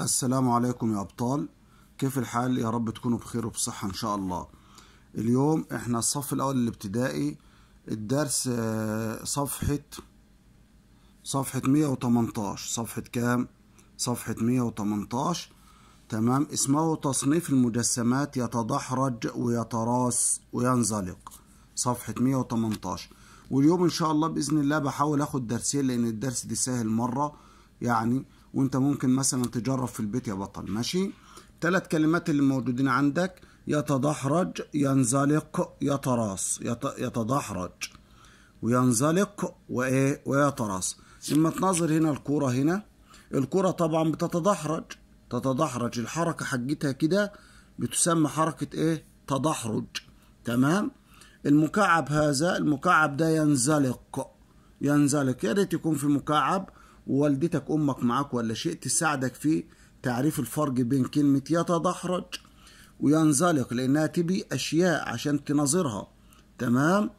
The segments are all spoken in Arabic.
السلام عليكم يا أبطال كيف الحال يا رب تكونوا بخير وبصحة إن شاء الله اليوم إحنا الصف الأول الابتدائي الدرس آه، صفحة صفحة 118 صفحة كام؟ صفحة 118 تمام اسمه تصنيف المجسمات يتدحرج ويتراس وينزلق صفحة 118 واليوم إن شاء الله بإذن الله بحاول أخد درسين لأن الدرس دي سهل مرة يعني وانت ممكن مثلا تجرب في البيت يا بطل ماشي ثلاث كلمات اللي موجودين عندك يتدحرج ينزلق يتراص يت... يتدحرج وينزلق وايه ويتراص لما تناظر هنا الكوره هنا الكوره طبعا بتتدحرج تتدحرج الحركه حقتها كده بتسمى حركه ايه تدحرج تمام المكعب هذا المكعب ده ينزلق ينزلق يا ريت يكون في مكعب ووالدتك أمك معاك ولا شيء تساعدك في تعريف الفرق بين كلمة يتدحرج وينزلق لأنها تبي أشياء عشان تناظرها تمام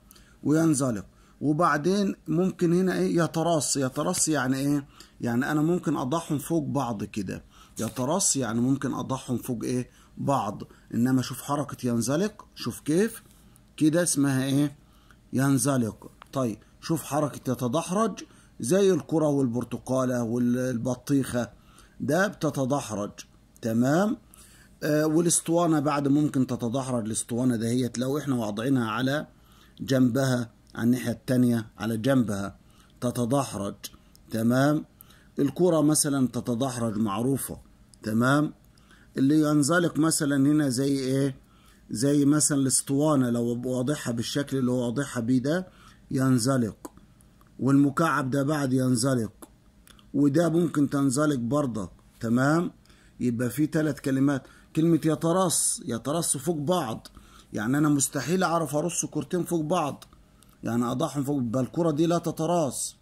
وينزلق وبعدين ممكن هنا ايه يترص يترص يعني ايه يعني انا ممكن اضعهم فوق بعض كده يترص يعني ممكن اضعهم فوق ايه بعض انما شوف حركة ينزلق شوف كيف كده اسمها ايه ينزلق طيب شوف حركة يتدحرج زي الكرة والبرتقالة والبطيخة ده بتتدحرج تمام آه والاسطوانة بعد ممكن تتدحرج الاسطوانة دهيت لو احنا واضعينها على جنبها على الناحية التانية على جنبها تتدحرج تمام الكرة مثلا تتدحرج معروفة تمام اللي ينزلق مثلا هنا زي ايه زي مثلا الاسطوانة لو واضحها بالشكل اللي هو واضحها بيه ده ينزلق والمكعب ده بعد ينزلق وده ممكن تنزلق برضك تمام يبقى في ثلاث كلمات كلمة يترص يترص فوق بعض يعني أنا مستحيل أعرف أرص كورتين فوق بعض يعني أضعهم فوق بل الكرة دي لا تتراص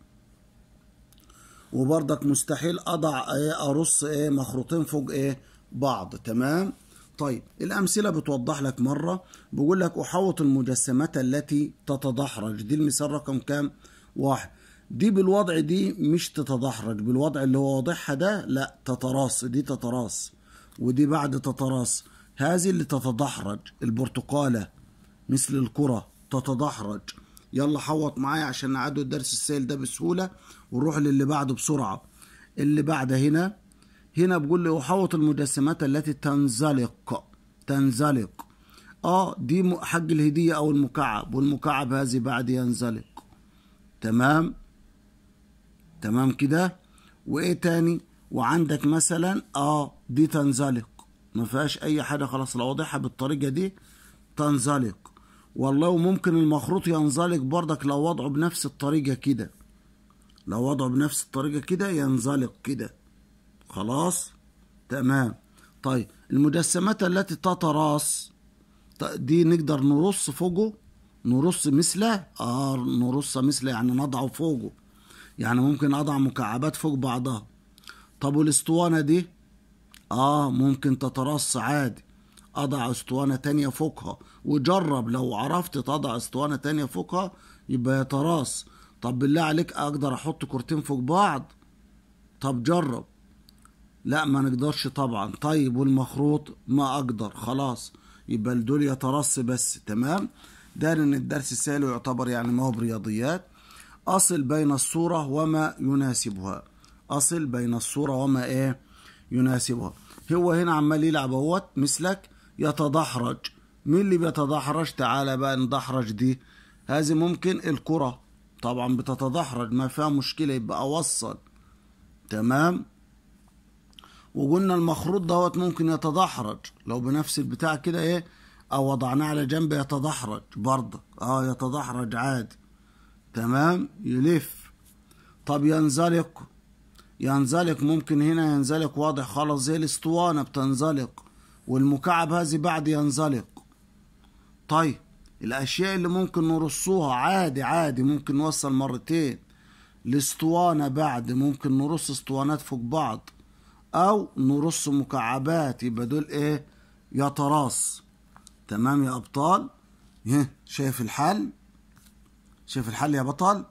وبرضك مستحيل أضع إيه أرص إيه مخروطين فوق إيه بعض تمام طيب الأمثلة بتوضح لك مرة بقول لك أحوط المجسمات التي تتدحرج دي المثال رقم كام؟ واحد دي بالوضع دي مش تتدحرج بالوضع اللي هو واضحها ده لا تتراص دي تتراص ودي بعد تتراص هذه اللي تتدحرج البرتقالة مثل الكرة تتدحرج يلا حوط معايا عشان نعدوا الدرس السائل ده بسهولة ونروح للي بعده بسرعة اللي بعد هنا هنا بقول لي أحوط المجسمات التي تنزلق تنزلق اه دي حق الهدية أو المكعب والمكعب هذه بعد ينزلق تمام تمام كده وايه تاني وعندك مثلا اه دي تنزلق ما فيهاش اي حاجه خلاص لو واضحها بالطريقه دي تنزلق والله ممكن المخروط ينزلق بردك لو وضعه بنفس الطريقه كده لو وضعه بنفس الطريقه كده ينزلق كده خلاص تمام طيب المجسمات التي تتراص دي نقدر نرص فوقه نرص مثله اه نرص مثله يعني نضعه فوقه يعني ممكن اضع مكعبات فوق بعضها طب والاسطوانه دي اه ممكن تترص عادي اضع اسطوانه تانية فوقها وجرب لو عرفت تضع اسطوانه تانية فوقها يبقى يتراص طب بالله عليك اقدر احط كورتين فوق بعض طب جرب لا ما نقدرش طبعا طيب والمخروط ما اقدر خلاص يبقى دول يترص بس تمام دار ان الدرس السالي يعتبر يعني ما هو برياضيات أصل بين الصورة وما يناسبها أصل بين الصورة وما إيه يناسبها هو هنا عمال يلعب اهوت مثلك يتدحرج مين اللي بيتدحرج تعالى بقى ندحرج دي هذه ممكن الكرة طبعا بتتدحرج ما فيها مشكلة يبقى أوصل تمام وقلنا المخروط دوت ممكن يتدحرج لو بنفس البتاع كده ايه أو وضعناه على جنب يتدحرج برضه أه يتدحرج عادي تمام يلف طب ينزلق ينزلق ممكن هنا ينزلق واضح خلاص زي الاسطوانة بتنزلق والمكعب هذه بعد ينزلق طيب الأشياء اللي ممكن نرصوها عادي عادي ممكن نوصل مرتين الاسطوانة بعد ممكن نرص اسطوانات فوق بعض أو نرص مكعبات يبقى دول إيه يتراص تمام يا أبطال شايف الحل شايف الحل يا بطل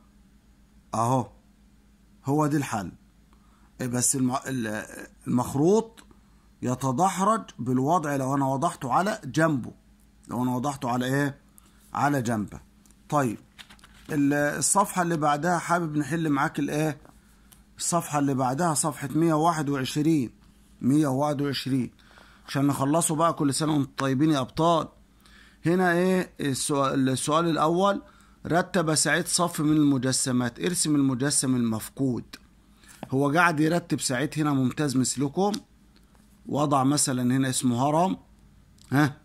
أهو هو دي الحل إيه بس المخروط يتدحرج بالوضع لو أنا وضعته على جنبه لو أنا وضعته على إيه على جنبه طيب الصفحة اللي بعدها حابب نحل معاك الإيه الصفحة اللي بعدها صفحة 121 121 عشان نخلصه بقى كل سنه وانتم طيبين يا ابطال هنا ايه السؤال, السؤال الاول رتب سعيد صف من المجسمات ارسم المجسم المفقود هو قاعد يرتب سعيد هنا ممتاز مثلكم وضع مثلا هنا اسمه هرم ها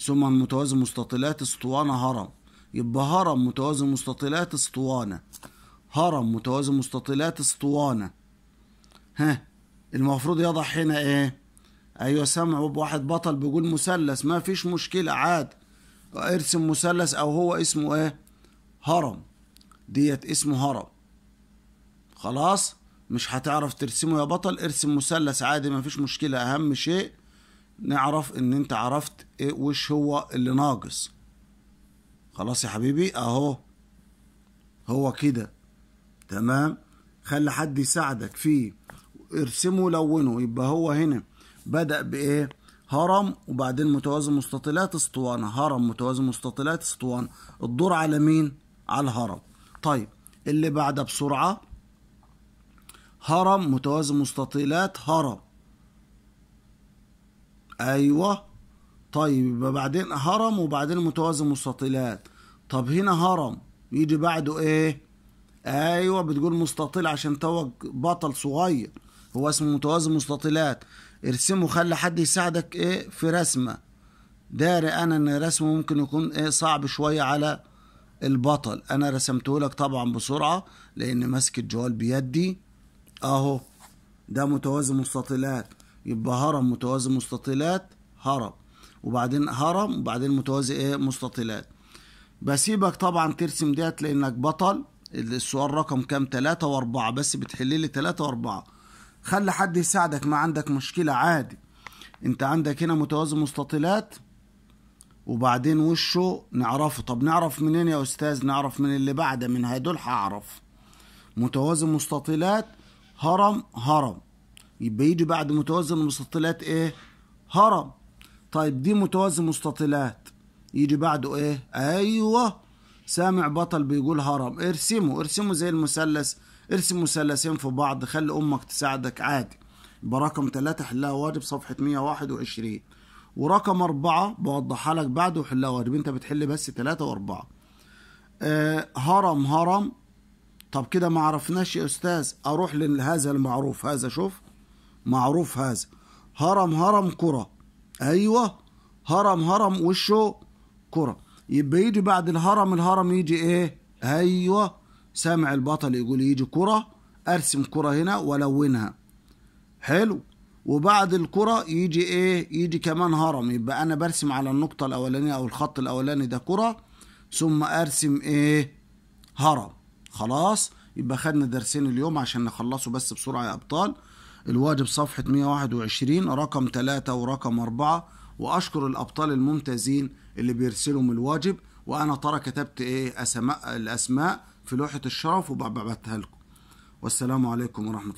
ثم متوازي مستطيلات اسطوانه هرم يبقى هرم متوازي مستطيلات اسطوانه هرم متوازي مستطيلات اسطوانه ها المفروض يضع هنا ايه ايوه سمعوا بواحد بطل بيقول مثلث ما فيش مشكله عاد ارسم مثلث او هو اسمه ايه هرم ديت اسمه هرم خلاص مش هتعرف ترسمه يا بطل ارسم مثلث عادي ما فيش مشكله اهم شيء نعرف ان انت عرفت ايه وش هو اللي ناقص خلاص يا حبيبي اهو هو كده تمام خلي حد يساعدك فيه ارسمه لونه يبقى هو هنا بدأ بإيه؟ هرم وبعدين متوازي مستطيلات اسطوانة هرم متوازي مستطيلات اسطوانة الدور على مين؟ على الهرم طيب اللي بعدها بسرعة هرم متوازي مستطيلات هرم أيوة طيب يبقى بعدين هرم وبعدين متوازي مستطيلات طب هنا هرم يجي بعده ايه ايوه بتقول مستطيل عشان توج بطل صغير هو اسمه متوازي مستطيلات ارسمه خلي حد يساعدك ايه في رسمه داري انا ان الرسم ممكن يكون ايه صعب شويه على البطل انا رسمته لك طبعا بسرعه لان ماسك الجوال بيدي اهو ده متوازي مستطيلات يبقى هرم متوازي مستطيلات هرم وبعدين هرم وبعدين متوازي ايه مستطيلات بسيبك طبعا ترسم ديت لانك بطل السؤال رقم كام تلاتة واربعة بس بتحللي تلاتة واربعة خلي حد يساعدك ما عندك مشكلة عادي انت عندك هنا متوازي مستطيلات وبعدين وشه نعرفه طب نعرف منين يا استاذ نعرف من اللي بعده من هدول هعرف متوازي مستطيلات هرم هرم يبقى يجي بعد متوازي المستطيلات ايه هرم طيب دي متوازي مستطيلات يجي بعده ايه ايوه سامع بطل بيقول هرم ارسمه ارسمه زي المثلث ارسم مثلثين في بعض خلي امك تساعدك عادي يبقى رقم 3 حلها واجب صفحه 121 ورقم أربعة بوضحها لك بعده وحلها واجب انت بتحل بس 3 و4 آه هرم هرم طب كده ما عرفناش يا استاذ اروح لهذا المعروف هذا شوف معروف هذا هرم هرم كرة ايوه هرم هرم وشه كرة يبقى يجي بعد الهرم الهرم يجي ايه ايوه سامع البطل يقول يجي كرة ارسم كرة هنا والونها حلو وبعد الكرة يجي ايه يجي كمان هرم يبقى انا برسم على النقطة الاولانية او الخط الاولاني ده كرة ثم ارسم ايه هرم خلاص يبقى خدنا درسين اليوم عشان نخلصه بس بسرعة يا ابطال الواجب صفحة 121 رقم 3 ورقم 4 واشكر الابطال الممتازين اللي بيرسلوا من الواجب وانا ترى كتبت ايه اسماء الاسماء في لوحه الشرف وببعتها لكم والسلام عليكم ورحمه الله